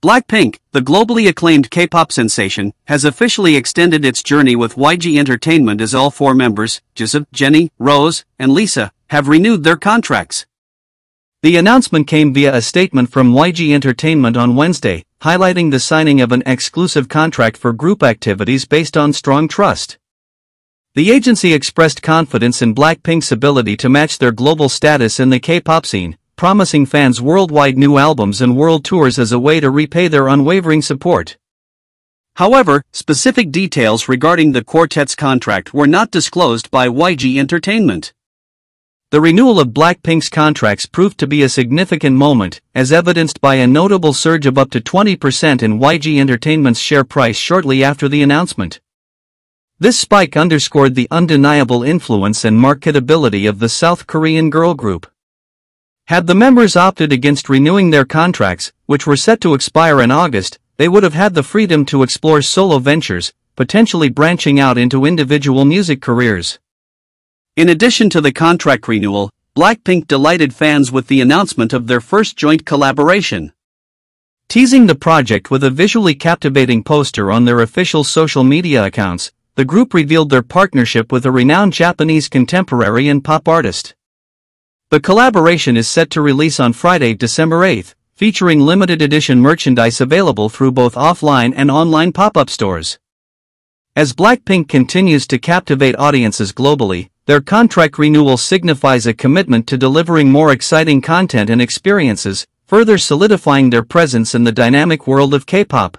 Blackpink, the globally acclaimed K-pop sensation, has officially extended its journey with YG Entertainment as all four members, Jisoo, Jennie, Rose, and Lisa, have renewed their contracts. The announcement came via a statement from YG Entertainment on Wednesday, highlighting the signing of an exclusive contract for group activities based on strong trust. The agency expressed confidence in Blackpink's ability to match their global status in the K-pop scene, promising fans worldwide new albums and world tours as a way to repay their unwavering support. However, specific details regarding the quartet's contract were not disclosed by YG Entertainment. The renewal of Blackpink's contracts proved to be a significant moment, as evidenced by a notable surge of up to 20% in YG Entertainment's share price shortly after the announcement. This spike underscored the undeniable influence and marketability of the South Korean girl group. Had the members opted against renewing their contracts, which were set to expire in August, they would have had the freedom to explore solo ventures, potentially branching out into individual music careers. In addition to the contract renewal, Blackpink delighted fans with the announcement of their first joint collaboration. Teasing the project with a visually captivating poster on their official social media accounts, the group revealed their partnership with a renowned Japanese contemporary and pop artist. The collaboration is set to release on Friday, December 8, featuring limited edition merchandise available through both offline and online pop-up stores. As Blackpink continues to captivate audiences globally, their contract renewal signifies a commitment to delivering more exciting content and experiences, further solidifying their presence in the dynamic world of K-pop.